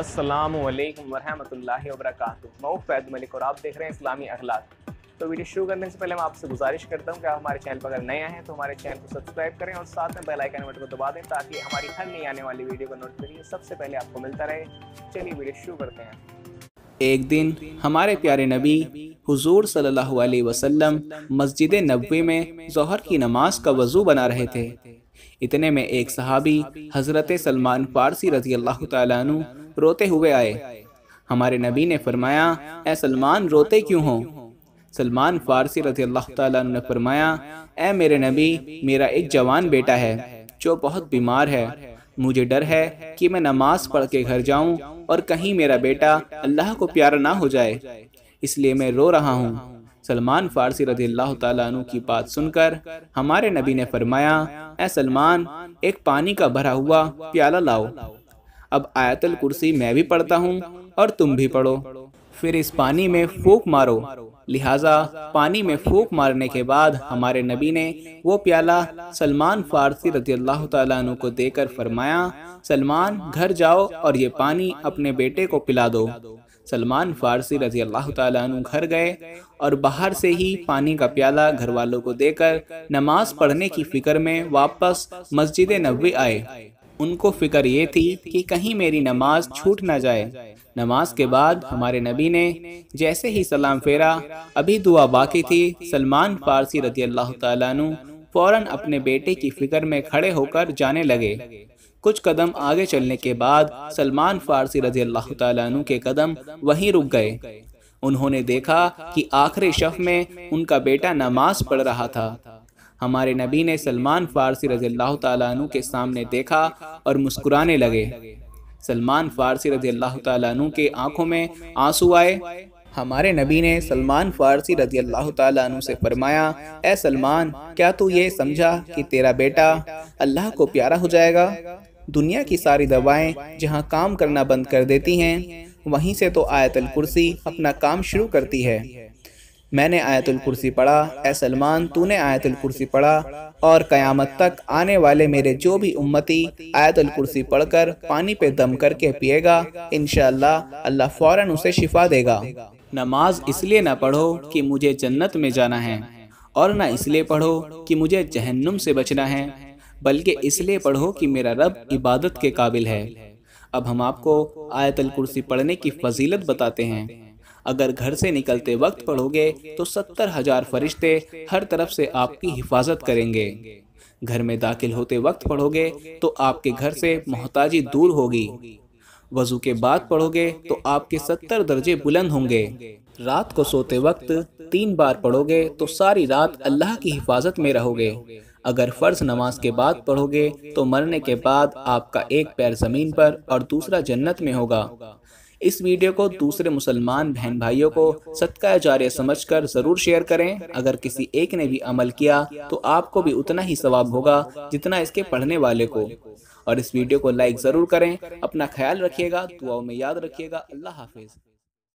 السلام علیکم ورحمۃ اللہ وبرکاتہ میں فید ملک اور آپ دیکھ رہے ہیں اسلامی اخلاق تو ویڈیو شروع کرنے سے پہلے میں آپ سے گزارش کرتا ہوں کہ آپ ہمارے چینل پر اگر نئے ہیں تو ہمارے چینل کو سبسکرائب کریں اور ساتھ میں بیل آئکن بٹن کو دبا دیں تاکہ ہماری ہر نئی آنے والی ویڈیو کا نوٹیفکیشن سب سے پہلے آپ کو ملتا رہے چلیے ویڈیو شروع کرتے ہیں ایک دن ہمارے پیارے نبی حضور صلی اللہ علیہ وسلم مسجد نبوی میں ظہر کی نماز کا وضو بنا رہے تھے اتنے میں ایک صحابی حضرت سلمان فارسی رضی اللہ تعالیٰ عنہ روتے ہوئے آئے ہمارے نبی نے فرمایا اے سلمان روتے کیوں ہوں سلمان فارسی رضی اللہ تعالیٰ عنہ نے فرمایا اے میرے نبی میرا ایک جوان بیٹا ہے جو بہت بیمار ہے مجھے ڈر ہے کہ میں نماز پڑھ کے گھر جاؤں اور کہیں میرا بیٹا اللہ کو پیارا نہ ہو جائے اس لیے میں رو رہا ہوں سلمان فارسی رضی اللہ تعالیٰ عنہ کی بات سن کر ہمارے نبی نے فرمایا اے سلمان ایک پانی کا بھرا ہوا پیالہ لاؤ اب آیت الکرسی میں بھی پڑھتا ہوں اور تم بھی پڑھو پھر اس پانی میں پھوک مارو لہٰذا پانی میں پھوک مارنے کے بعد ہمارے نبی نے وہ پیالہ سلمان فارسی رضی اللہ تعالیٰ عنہ کو دے کر فرمایا سلمان گھر جاؤ اور یہ پانی اپنے بیٹے کو پلا دو سلمان فارسی رضی اللہ تعالیٰ عنہ گھر گئے اور باہر سے ہی پانی کا پیالہ گھر والوں کو دے کر نماز پڑھنے کی فکر میں واپس مسجد نبوی آئے ان کو فکر یہ تھی کہ کہیں میری نماز چھوٹ نہ جائے نماز کے بعد ہمارے نبی نے جیسے ہی سلام پھیرا ابھی دعا باقی تھی سلمان فارسی رضی اللہ تعالیٰ عنہ فوراً اپنے بیٹے کی فکر میں کھڑے ہو کر جانے لگے کچھ قدم آگے چلنے کے بعد سلمان فارسی رضی اللہ تعالیٰ عنہ کے قدم وہیں رک گئے انہوں نے دیکھا کہ آخری شف میں ان کا بیٹا نماز پڑھ رہا تھا ہمارے نبی نے سلمان فارسی رضی اللہ تعالیٰ عنہ کے سامنے دیکھا اور مسکرانے لگے سلمان فارسی رضی اللہ تعالیٰ عنہ کے آنکھوں میں آنسو آئے ہمارے نبی نے سلمان فارسی رضی اللہ تعالیٰ عنہ سے فرمایا اے سلمان کیا تو یہ سمجھا کہ تیرا بیٹا اللہ کو پیارا ہو جائے گا دنیا کی ساری دوائیں جہاں کام کرنا بند کر دیتی ہیں وہیں سے تو آیت الکرسی اپنا کام شروع کرتی ہے میں نے آیت الکرسی پڑھا اے سلمان تو نے آیت الکرسی پڑھا اور قیامت تک آنے والے میرے جو بھی امتی آیت الکرسی پڑھ کر پانی پہ دم کر کے پیے گا انشاءاللہ اللہ اللہ فوراً اسے شفا دے گا نماز اس لیے نہ پڑھو کہ مجھے جنت میں جانا ہے اور نہ اس لیے پڑھو کہ مجھے جہنم سے بچنا ہے بلکہ اس لیے پڑھو کہ میرا رب عبادت کے قابل ہے اب ہم آپ کو آیت پڑھنے کی فضیلت بتاتے ہیں اگر گھر سے نکلتے وقت پڑھو گے تو ستر ہزار فرشتے ہر طرف سے آپ کی حفاظت کریں گے گھر میں داخل ہوتے وقت پڑھو گے تو آپ کے گھر سے محتاجی دور ہوگی وضو کے بعد پڑھو گے تو آپ کے ستر درجے بلند ہوں گے رات کو سوتے وقت تین بار پڑھو گے تو ساری رات اللہ کی حفاظت میں رہو گے اگر فرض نماز کے بعد پڑھو گے تو مرنے کے بعد آپ کا ایک پیر زمین پر اور دوسرا جنت میں ہوگا اس ویڈیو کو دوسرے مسلمان بہن بھائیوں کو صدقہ جاریہ سمجھ کر ضرور شیئر کریں اگر کسی ایک نے بھی عمل کیا تو آپ کو بھی اتنا ہی ثواب ہوگا جتنا اس کے پڑھنے والے کو اور اس ویڈیو کو لائک ضرور کریں اپنا خیال رکھیے گا دعاوں میں یاد رکھیے گا اللہ حافظ